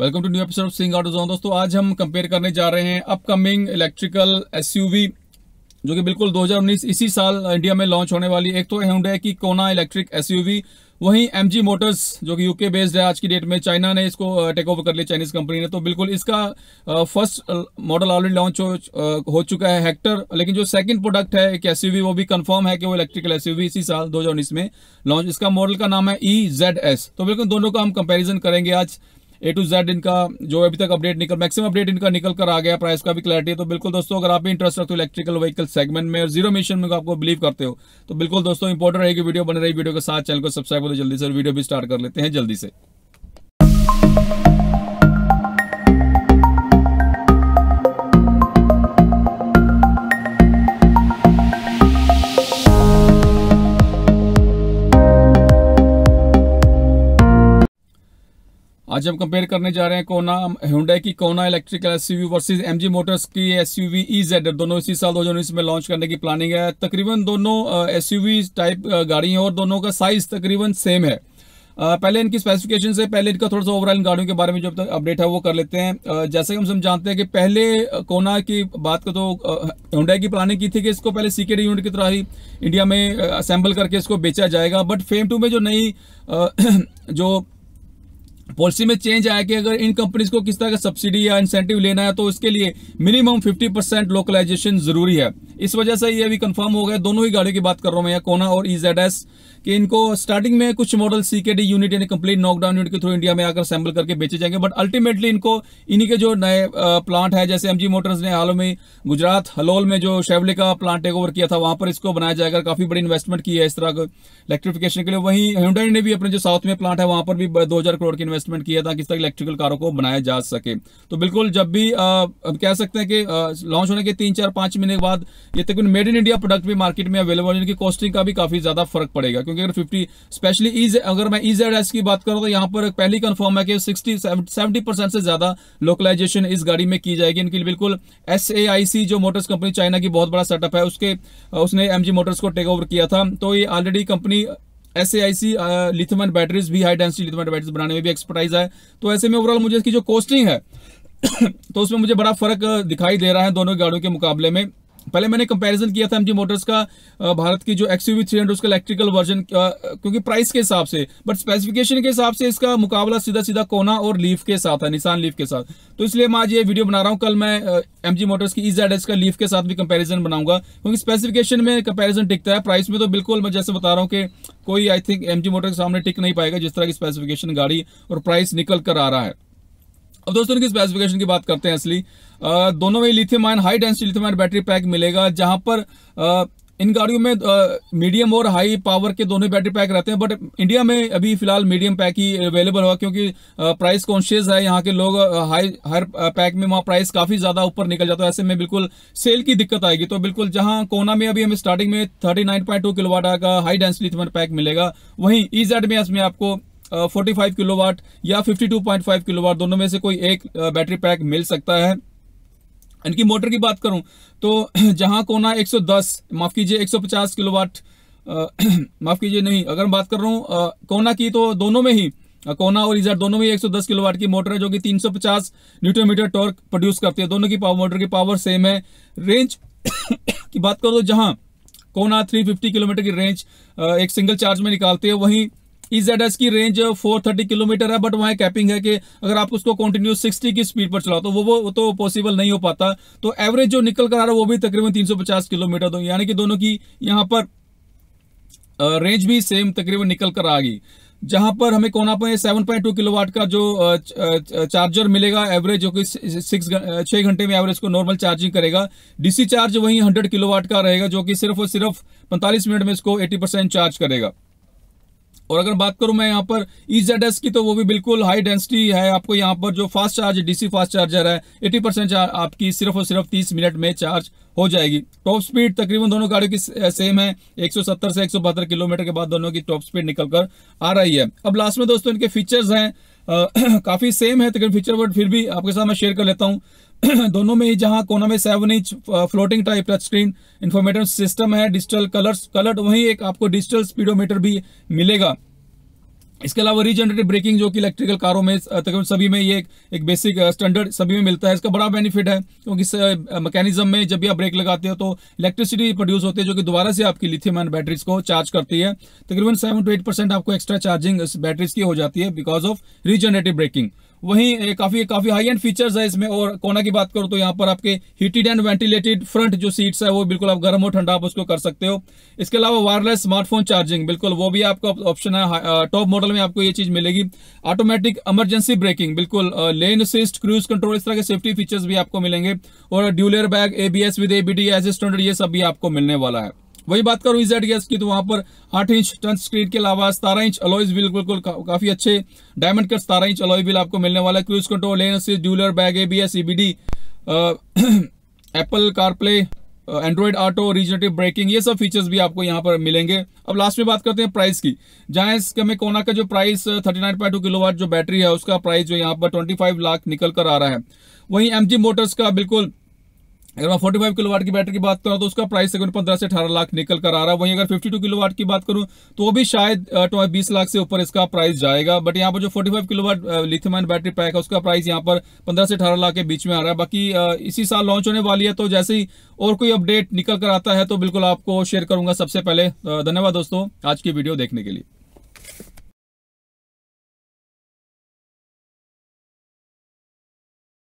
welcome to new episode of Singh auto zone दोस्तों आज हम कंपेयर करने जा रहे हैं अपकमिंग इलेक्ट्रिकल एसयूवी जो कि बिल्कुल 2019 इसी साल इंडिया में लॉन्च होने वाली एक तो हुंडई की कोना इलेक्ट्रिक एसयूवी वहीं एमजी मोटर्स जो कि यूके बेस्ड है आज की डेट में चाइना ने इसको टेक ओवर कर लिया चाइनीज कंपनी ने तो बिल्कुल इसका फर्स्ट मॉडल ऑलरेडी लॉन्च हो चुका है हेक्टर लेकिन जो सेकंड प्रोडक्ट है एक एसयूवी वो भी कंफर्म है कि वो इलेक्ट्रिकल एसयूवी इसी साल 2019 में लॉन्च इसका मॉडल का नाम है ई e तो बिल्कुल दोनों का हम कंपेरिजन करेंगे आज ए टू जेड इनका जो अभी तक अपडेट निकल मैक्सिमम अपडेट इनका निकल कर आ गया प्राइस का भी क्लैरिटी है तो बिल्कुल दोस्तों अगर आप भी इंटरेस्ट रखते हो इलेक्ट्रिकल व्हीकल सेगमेंट में और जीरो मिशन में आपको बिलीव करते हो तो बिल्कुल दोस्तों इंपॉर्टेंट रहेगी वीडियो बन रही वीडियो के साथ चैनल को सब्सक्राइब करो जल्दी से वीडियो भी स्टार्ट कर लेते हैं जल्दी से आज हम कंपेयर करने जा रहे हैं कोना हुडा की Kona electrical S versus MG Motors की एस यू e दोनों इसी साल दो में लॉन्च करने की प्लानिंग है तकरीबन दोनों एस टाइप गाड़ी हैं और दोनों का साइज तकरीबन सेम है uh, पहले इनकी स्पेसिफिकेशन से पहले इनका थोड़ा सा ओवरऑल इन गाड़ियों के बारे में जो अपडेट है वो कर लेते हैं uh, जैसे कि हम सब जानते हैं कि पहले uh, कोना की बात का तो होंडा की प्लानिंग की थी कि इसको पहले सीकेट यूनिट की तरह ही इंडिया में असेंबल करके इसको बेचा जाएगा बट फेम टू में जो नई जो पॉलिसी में चेंज आया कि अगर इन कंपनीज को किस तरह का सब्सिडी या इंसेंटिव लेना है तो इसके लिए मिनिमम 50 परसेंट लोकलाइजेशन जरूरी है इस वजह से ये अभी कंफर्म हो गया दोनों ही गाड़ियों की बात कर रहा हूं मैं कोना और ई e कि इनको स्टार्टिंग में कुछ मॉडल सीकेडी यूनिट यानी कंप्लीट नॉकडाउन यूनिट के थ्रू इंडिया में आकर सैम्बल करके बेचे जाएंगे बट अल्टीमेटली इनको इन्हीं के जो नए प्लांट है जैसे एमजी मोटर्स ने हाल में गुजरात हलोल में जो शेवले का प्लांट टेक ओवर किया था वहां पर इसको बनाया जाएगा काफी बड़ी इन्वेस्टमेंट की है इस तरह इलेक्ट्रिफिकेशन के लिए वहीं हुडा ने भी अपने जो साउथ में प्लांट है वहां पर भी दो करोड़ की इन्वेस्ट इन्वेस्टमेंट किया था किस तरह इलेक्ट्रिकल कारों को बनाया जा सके तो बिल्कुल जब भी आ, कह सकते हैं कि लॉन्च होने के तीन चार पांच महीने के बाद ये तक मेड इन इंडिया प्रोडक्ट भी मार्केट में अवेलेबल है इनकी कॉस्टिंग का भी काफी ज्यादा फर्क पड़ेगा क्योंकि अगर फिफ्टी स्पेशली ई अगर मैं ई e की बात करूँ तो यहाँ पर पहली कन्फर्म है कि सिक्सटी सेवेंटी परसेंट से ज्यादा लोकलाइजेशन इस गाड़ी में की जाएगी इनकी बिल्कुल एस जो मोटर्स कंपनी चाइना की बहुत बड़ा सेटअप है उसके उसने एम मोटर्स को टेक ओवर किया था तो ये already company S A I C lithium batteries भी हाई डेंसिटी लिथमन बैटरीज बनाने में भी एक्सपर्टाइज है तो ऐसे में ओवरऑल मुझे इसकी जो कॉस्टिंग है तो उसमें मुझे बड़ा फर्क uh, दिखाई दे रहा है दोनों गाड़ियों के मुकाबले में पहले मैंने कंपैरिजन किया था एमजी मोटर्स का भारत की जो एक्सयूवी थ्री हंड्रेड उसका इलेक्ट्रिकल वर्जन क्योंकि प्राइस के हिसाब से बट स्पेसिफिकेशन के हिसाब से इसका मुकाबला सीधा सीधा कोना और लीफ के साथ है निशान लीफ के साथ तो इसलिए मैं आज ये वीडियो बना रहा हूँ कल मैं एम मोटर्स की ईजेड एस का लीफ के साथ भी कंपेरिजन बनाऊंगा क्योंकि स्पेसिफिकेशन में कंपेरिजन टिकता है प्राइस में तो बिल्कुल मैं जैसे बता रहा हूँ कि कोई I think M G motor के सामने टिक नहीं पाएगा जिस तरह की स्पेसिफिकेशन गाड़ी और प्राइस निकल कर आ रहा है अब दोस्तों इनकी स्पेसिफिकेशन की बात करते हैं असली आ, दोनों में lithium ion high density lithium ion battery pack मिलेगा जहां पर आ, इन गाड़ियों में मीडियम और हाई पावर के दोनों बैटरी पैक रहते हैं बट इंडिया में अभी फिलहाल मीडियम पैक ही अवेलेबल हुआ क्योंकि प्राइस कॉन्शियस है यहाँ के लोग हाई हर पैक में वहाँ प्राइस काफ़ी ज़्यादा ऊपर निकल जाता है ऐसे में बिल्कुल सेल की दिक्कत आएगी तो बिल्कुल जहाँ कोना में अभी हमें स्टार्टिंग में thirty nine point two kilowatt का हाई डेंसिटी पैक मिलेगा वहीं ई e में इसमें आपको फोर्टी फाइव किलोवाट या fifty two point five kilowatt दोनों में से कोई एक बैटरी पैक मिल सकता है इनकी मोटर की बात करूं तो जहां कोना 110 माफ कीजिए 150 किलोवाट माफ कीजिए नहीं अगर बात कर रहा हूं कोना की तो दोनों में ही कोना और इजर दोनों में 110 किलोवाट की मोटर है जो कि 350 न्यूटन मीटर टॉर्क प्रोड्यूस करती है दोनों की पावर मोटर की पावर सेम है रेंज की बात करो तो जहां कोना 350 किलोमीटर की रेंज एक सिंगल चार्ज में निकालते हैं वहीं ईजेडएस की रेंज 430 किलोमीटर है बट वहाँ कैपिंग है कि अगर आप उसको कंटिन्यू 60 की स्पीड पर चलाओ तो वो वो तो पॉसिबल नहीं हो पाता तो एवरेज जो निकल कर आ रहा है वो भी तकरीबन 350 किलोमीटर दो यानी कि दोनों की यहाँ पर रेंज भी सेम तकरीबन निकल कर आ गई जहां पर हमें कोना पे सेवन पॉइंट टू किलो का जो चार्जर मिलेगा एवरेज जो कि सिक्स छह घंटे में एवरेज को नॉर्मल चार्जिंग करेगा डीसी चार्ज वहीं हंड्रेड किलो का रहेगा जो कि सिर्फ और सिर्फ पैंतालीस मिनट में इसको एटी परसेंट चार्ज करेगा और अगर बात करूं मैं यहाँ पर ईजेड e एस की तो वो भी बिल्कुल हाई डेंसिटी है आपको यहाँ पर जो fast charge DC fast charger है 80 परसेंट आपकी सिर्फ और सिर्फ 30 मिनट में चार्ज हो जाएगी टॉप स्पीड तकरीबन दोनों गाड़ियों की सेम है 170 से एक किलोमीटर के बाद दोनों की टॉप स्पीड निकलकर आ रही है अब लास्ट में दोस्तों इनके फीचर्स हैं काफ़ी सेम है तकरीबन फीचर बट फिर भी आपके साथ मैं शेयर कर लेता हूँ दोनों में ही जहां कोना में seven inch floating type touch screen informative system है डिजिटल कलर्स कलर्ड वहीं एक आपको डिजिटल स्पीडोमीटर भी मिलेगा इसके अलावा रीजनरेटिव ब्रेकिंग जो कि इलेक्ट्रिकल कारों में uh, तकरीबन सभी में ये एक, एक बेसिक स्टैंडर्ड uh, सभी में मिलता है इसका बड़ा बेनिफिट है क्योंकि तो मैकेनिज्म uh, में जब भी आप ब्रेक लगाते हो तो इलेक्ट्रिसिटी प्रोड्यूस होती है जो कि दोबारा से आपकी लिथियम आयन बैटरीज को चार्ज करती है तकरीबन सेवन टू एट परसेंट आपको एक्स्ट्रा चार्जिंग बैटरीज की हो जाती है बिकॉज ऑफ रीजनरेटिव ब्रेकिंग वहीं काफी काफी हाई एंड फीचर्स है इसमें और कोना की बात करो तो यहाँ पर आपके हीटेड एंड वेंटिलेटेड फ्रंट जो सीट्स है वो बिल्कुल आप गर्म हो ठंडा आप उसको कर सकते हो इसके अलावा वायरलेस स्मार्टफोन चार्जिंग बिल्कुल वो भी आपका ऑप्शन है टॉप मॉडल में आपको ये चीज मिलेगी ऑटोमेटिक इमरजेंसी ब्रेकिंग बिल्कुल लेन असिस्ट क्रूज कंट्रोल इस तरह के सेफ्टी फीचर्स भी आपको मिलेंगे और dual air bag ABS with ABD as standard ये सब भी आपको मिलने वाला है वही बात करूं इजेड गैस की तो वहां पर आठ इंच टन स्क्रीन के अलावा सतारह इंच अलॉयज व्हील बिल्कुल का, काफी अच्छे डायमंड कट सतारह इंच अलॉय व्हील आपको मिलने वाला है क्रूज कंट्रोल लेन से dual air bag A B S EBD Apple CarPlay Android auto regenerative braking ये सब फीचर्स भी आपको यहाँ पर मिलेंगे अब लास्ट में बात करते हैं प्राइस की जहाँ इस कोना का जो प्राइस 39.2 किलोवाट जो बैटरी है उसका प्राइस जो यहाँ पर 25 लाख निकल कर आ रहा है वहीं एमजी मोटर्स का बिल्कुल अगर मैं 45 किलोवाट की बैटरी की बात करूँ तो उसका प्राइस तकरीबन पंद्रह से अठारह लाख निकल कर आ रहा है वहीं अगर 52 किलोवाट की बात करूँ तो वो भी शायद तो बीस लाख से ऊपर इसका प्राइस जाएगा बट यहाँ पर जो 45 किलोवाट लिथियम बैटरी पैक है उसका प्राइस यहाँ पर पंद्रह से अठारह लाख के बीच में आ रहा है बाकी इसी साल लॉन्च होने वाली है तो जैसे ही और कोई अपडेट निकल कर आता है तो बिल्कुल आपको शेयर करूंगा सबसे पहले धन्यवाद दोस्तों आज की वीडियो देखने के लिए